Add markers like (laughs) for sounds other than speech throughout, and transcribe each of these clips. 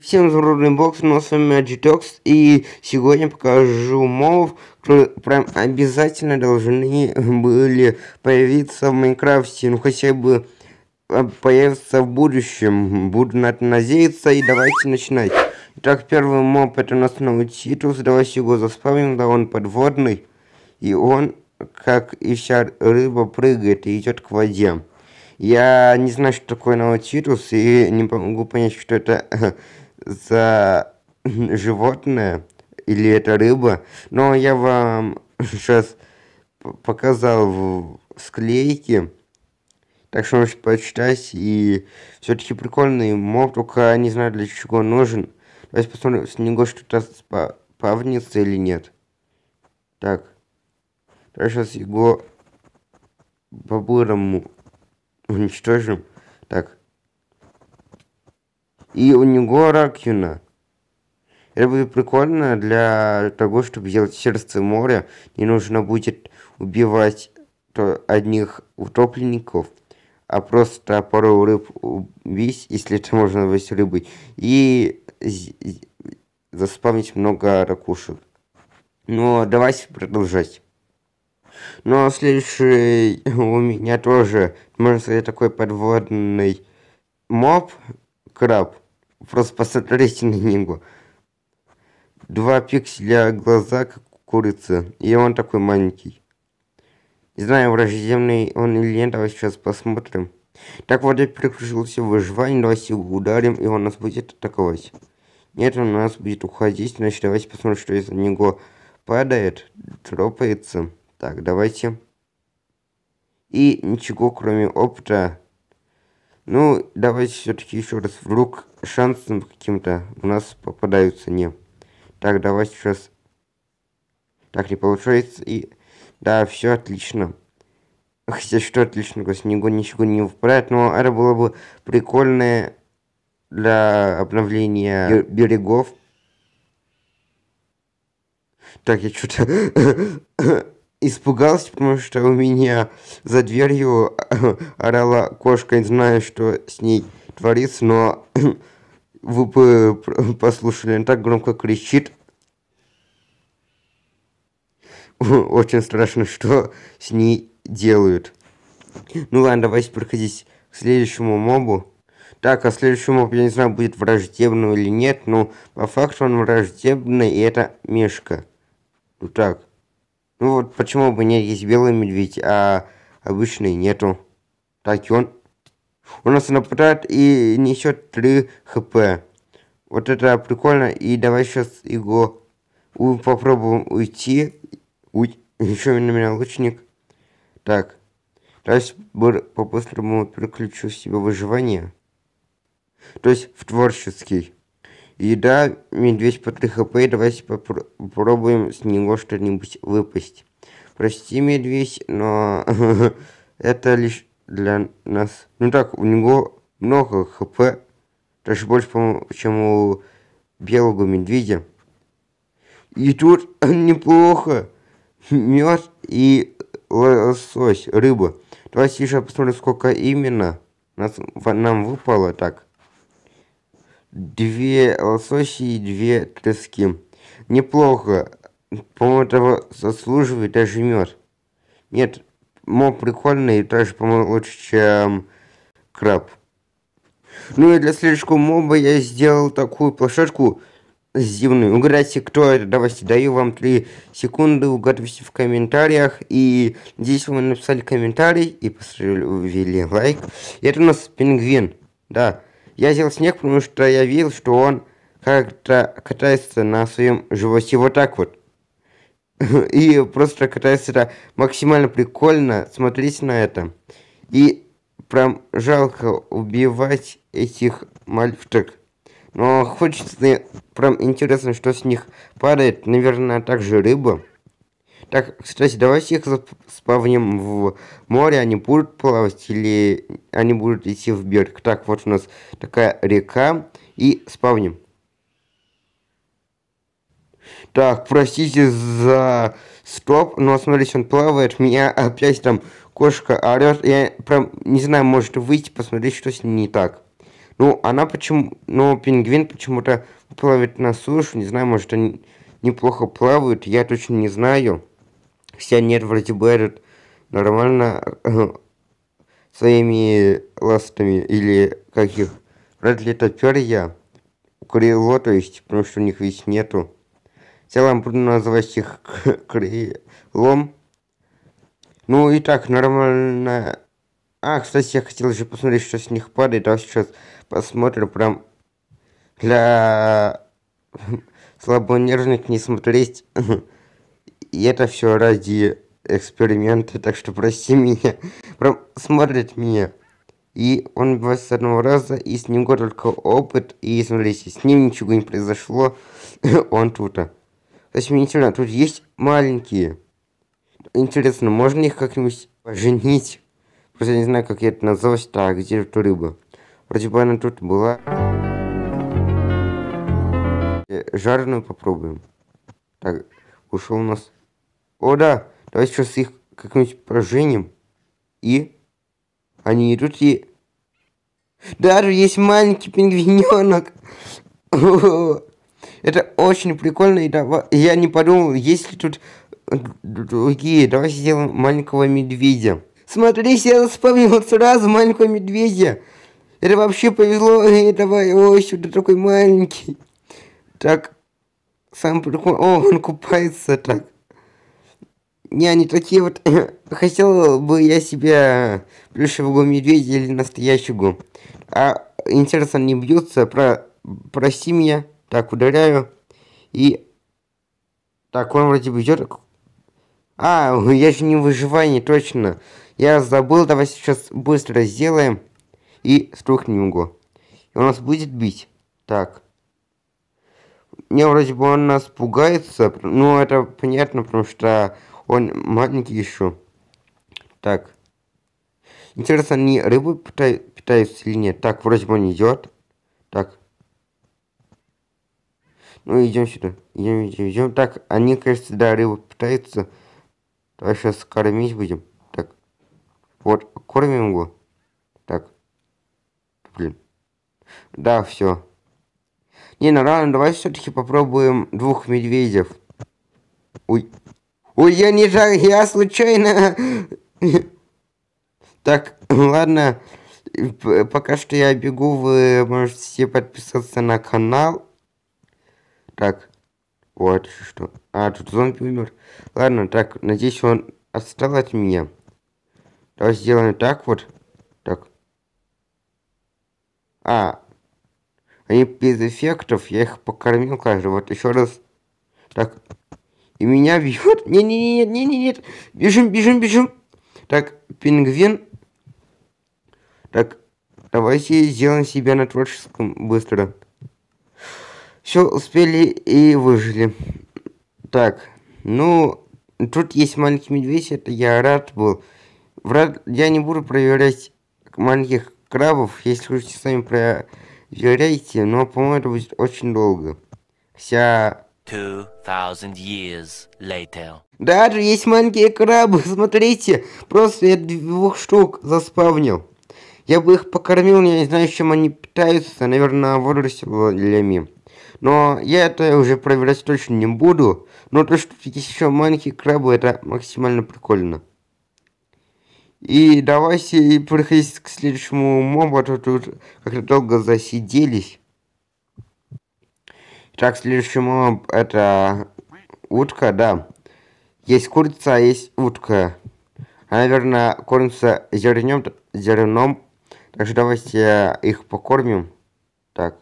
Всем здоровый бокс, но ну, а с вами Agitox, и сегодня покажу мов, которые прям обязательно должны были появиться в Майнкрафте, ну хотя бы а, появиться в будущем, буду на это надеяться, и давайте начинать. Итак, первый моб это у нас новый титул, давайте его заспавним, да он подводный, и он, как и вся рыба, прыгает и идет к воде. Я не знаю, что такое новый титул, и не могу понять, что это (laughs) за (clears throat) животное или это рыба. Но я вам сейчас (laughs) показал в склейке. Так что можете почитать. И все-таки прикольный моб, только не знаю для чего он нужен. Давайте посмотрим, с него что-то спавнится или нет. Так. Давай сейчас его по-бурому уничтожим. Так и у него раковина. Это будет прикольно для того, чтобы сделать сердце моря. Не нужно будет убивать то одних утопленников, а просто пару рыб убить, если это можно вывести рыбой, и заспавнить много ракушек. Но давайте продолжать. Но ну, а следующий у меня тоже, можно сказать, такой подводный моб, краб. Просто посмотрите на него. Два пикселя глаза, как у курицы, и он такой маленький. Не знаю, враждебный он или нет, давай сейчас посмотрим. Так вот, я переключился в выживание, давайте его ударим, и он нас будет атаковать. Нет, он нас будет уходить, значит, давайте посмотрим, что из-за него падает, тропается. Так, давайте. И ничего, кроме опыта, ну, давайте все-таки еще раз. Вдруг шансом каким-то у нас попадаются не. Так, давайте сейчас. Так, не получается. И да, все отлично. Хотя что отличного, снегу ничего не впадает, но это было бы прикольное для обновления берегов. Так, я что-то... (laughs) испугался, потому что у меня за дверью (laughs) орала кошка, не знаю, что с ней творится, но (clears throat) вы бы (laughs) послушали, она так громко кричит. (laughs) Очень страшно, что с ней делают. Ну ладно, давайте проходить к следующему мобу. Так, а следующий моб, я не знаю, будет враждебный или нет, но по факту он враждебный, и это Мешка. Ну так. Ну вот почему бы не есть белый медведь, а обычный нету. Так и он. У нас нападает и несет 3 хп. Вот это прикольно. И давай сейчас его у, попробуем уйти. У, еще на меня лучник. Так. Давай по-быстрому переключу себе выживание. То есть в творческий. Еда, медведь по 3 давайте попробуем с него что-нибудь выпасть. Прости, медведь, но (laughs) это лишь для нас. Ну так, у него много хп, даже больше, чем у белого медведя. И тут (laughs) неплохо. Мед и лосось, рыба. Давайте еще посмотрим, сколько именно нас, нам выпало так две лососи и две трески. Неплохо. По-моему, этого заслуживает даже мед. Нет, мол, прикольно и тоже по-моему, лучше, чем краб. Ну и для следующего моба я сделал такую площадку зимнюю. Угадайте, ну, кто это. Давайте, даю вам 3 секунды, угадывайте в комментариях. И здесь вы написали комментарий и поставили лайк. И это у нас пингвин. Да. Я взял снег, потому что я видел, что он как-то катается на своем животе вот так вот. (laughs) И просто катается это максимально прикольно. Смотрите на это. И прям жалко убивать этих мальчик. Но хочется, прям интересно, что с них падает. Наверное, также рыба. Так, кстати, давайте их спавним в море, они будут плавать или они будут идти в берег. Так, вот у нас такая река, и спавним. Так, простите за стоп, но смотрите, он плавает, меня опять там кошка орёт, я прям, не знаю, может выйти, посмотреть, что с ней не так. Ну, она почему... Ну, пингвин почему-то плавает на сушу. Не знаю, может, они неплохо плавают. Я точно не знаю пенсионер вроде бы этот нормально э, своими ластами или каких. Вряд ли топер я крыло, то есть, потому что у них весь нету. В целом буду называть их (laughs) крылом. Ну и так нормально. А, кстати, я хотел же посмотреть, что с них падает, а сейчас посмотрю прям для (laughs) слабонервных не смотреть (laughs) и это все ради эксперимента, так что прости меня. (laughs) Прям смотрит меня. И он вас с одного раза, и с него только опыт, и смотрите, с ним ничего не произошло, (laughs) он тут. -то. Кстати, мне интересно, тут есть маленькие. Интересно, можно их как-нибудь поженить? Просто не знаю, как я это назвать Так, а где эта рыба? Вроде бы она тут была. Э, жареную попробуем. Так, ушел у нас о да, давай сейчас их как-нибудь проженим. И? Они идут и... Даже есть маленький пингвиненок. (laughs) Это очень прикольно. И давай... Я не подумал, есть ли тут э, другие. Давай сделаем маленького медведя. Смотри, я вспомнил сразу маленького медведя. Это вообще повезло. (laughs) И давай, ой, сюда такой маленький. Так, сам прикол. О, он купается так. Не, они такие вот... (coughs) Хотел бы я себе плюшевого медведя или настоящего. А интересно, не бьются. Про... Прости меня. Так, ударяю. И... Так, он вроде бы идет. А, я же не выживание, точно. Я забыл, давай сейчас быстро сделаем. И струхнем его. И он нас будет бить. Так. не вроде бы он нас пугается. Ну, это понятно, потому что он маленький еще. Так. Интересно, они рыбу питаются или нет? Так, вроде бы он идет. Так. Ну, идем сюда. Идем, идем, идем. Так, они, кажется, да, рыбу питаются. Давай сейчас кормить будем. Так. Вот, кормим его. Так. Блин. Да, все. Не, ну рано, давай все-таки попробуем двух медведев. Ой. Ой, я не жар, я случайно... Так, ладно. Пока что я бегу, вы можете все подписаться на канал. Так, вот что. А, тут зомби умер. Ладно, так, надеюсь, он отстал от меня. Давай сделаем так вот. Так. А. Они без эффектов. Я их покормил, кажется. Вот еще раз. Так и меня бьет, не не не не не нет бежим, бежим, бежим. Так, пингвин. Так, давайте сделаем себя на творческом быстро. Все, успели и выжили. Так, ну, тут есть маленький медведь, это я рад был. Врат, я не буду проверять маленьких крабов, если хотите сами проверяйте, но, по-моему, это будет очень долго. Вся 2000 years later. Даже есть маленькие крабы, (laughs) смотрите. Просто я двух штук заспавнил. Я бы их покормил, я не знаю, чем они питаются. Наверное, водорослями. Но я это уже проверять точно не буду. Но то, что есть еще маленькие крабы, это максимально прикольно. И давайте переходить к следующему мобу, а то тут как-то долго засиделись. Так, следующему это утка, да. Есть курица, а есть утка. А наверное, кормится зернем, зерном. Так что давайте э, их покормим. Так.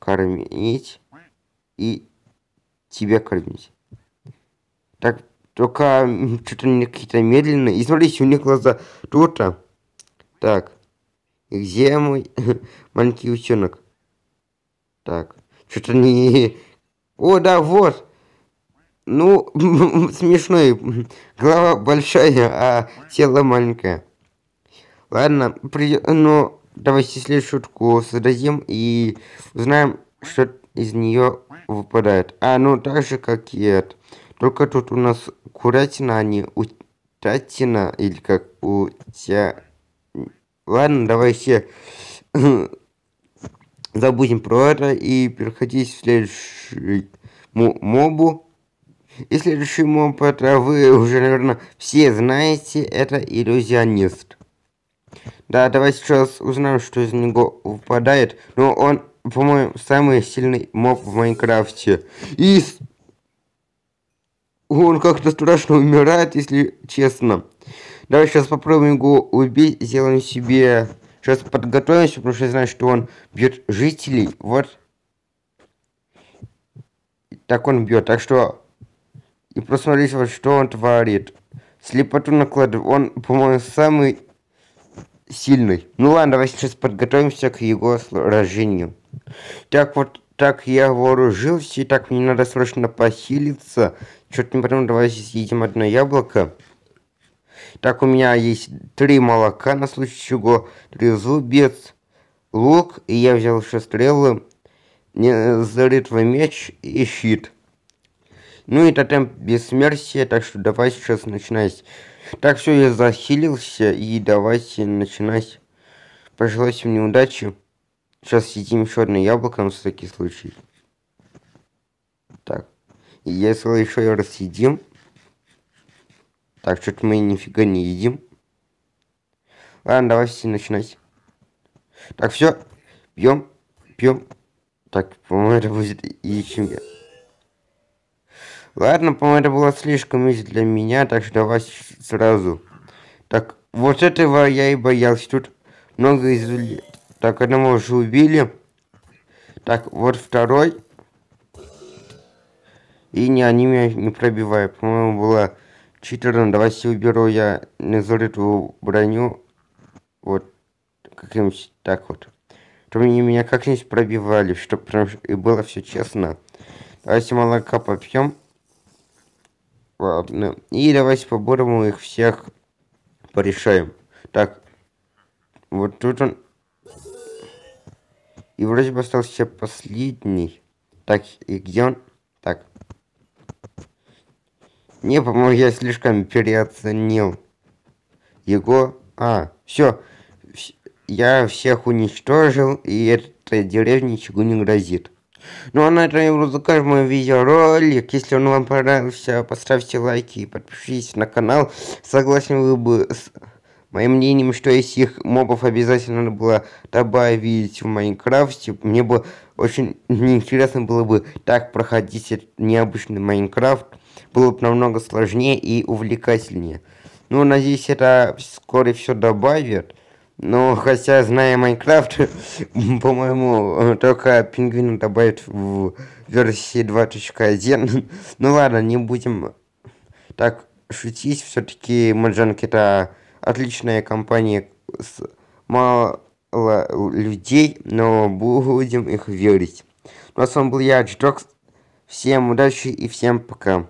Кормить. И тебя кормить. Так, только что-то они какие-то медленные. И смотрите, у них глаза тут-то. Так. И где мой маленький утенок? Так. Что-то не... (laughs) О, да, вот. Ну, (laughs) смешной. Голова большая, а тело маленькое. Ладно, при... ну, давайте следующую шутку создадим и узнаем, что из нее выпадает. А, ну, так же, как и это. Только тут у нас куратина, а не утятина или как у тебя... Ладно, давайте (laughs) забудем про это и переходить к следующему мобу. И следующий моб это вы уже, наверное, все знаете, это иллюзионист. Да, давай сейчас узнаем, что из него выпадает. Но он, по-моему, самый сильный моб в Майнкрафте. И он как-то страшно умирает, если честно. Давай сейчас попробуем его убить, сделаем себе Сейчас подготовимся, потому что я знаю, что он бьет жителей. Вот. Так он бьет. Так что... И просто вот что он творит. Слепоту накладывает. Он, по-моему, самый сильный. Ну ладно, давайте сейчас подготовимся к его сражению. Так вот, так я вооружился, и так мне надо срочно похилиться. чё не потом, давайте съедим одно яблоко. Так у меня есть три молока на случай чего, три зубец лук, и я взял еще стрелы, зарытвый меч и щит. Ну и тотем бессмертия, так что давай сейчас начинать. Так, все, я захилился, и давайте начинать. Пожелать всем неудачи. Сейчас съедим еще одно яблоко на всякий случай. Так, если еще раз съедим... Так, что-то мы нифига не едим. Ладно, давайте начинать. Так, все. Пьем, пьем. Так, по-моему, это будет ячмя. Ладно, по-моему, это было слишком из для меня, так что давай сразу. Так, вот этого я и боялся. Тут много изули. Так, одного уже убили. Так, вот второй. И не, они меня не пробивают. По-моему, было читером, давай все уберу я, не залитую броню. Вот, как-нибудь так вот. Чтобы они меня как-нибудь пробивали, чтобы прям и было все честно. Давайте молока попьем. Ладно. И давайте по-бурому их всех порешаем. Так. Вот тут он. И вроде бы остался последний. Так, и где он? Так. Не, по-моему, я слишком переоценил его. А, все. Я всех уничтожил, и этой деревне ничего не грозит. Ну а на этом я буду закажем мой видеоролик. Если он вам понравился, поставьте лайки и подпишитесь на канал. Согласен вы бы с моим мнением, что если их мобов обязательно надо было добавить в Майнкрафте, мне бы очень неинтересно было бы так проходить этот необычный Майнкрафт было бы намного сложнее и увлекательнее. Ну, надеюсь, это вскоре все добавят. Но хотя, зная Майнкрафт, (laughs) по-моему, только пингвина добавят в версии 2.1. (laughs) ну ладно, не будем так шутить. Все-таки Маджанг это отличная компания с мало людей, но будем их верить. Ну а с вами был я, Джокс. Всем удачи и всем пока.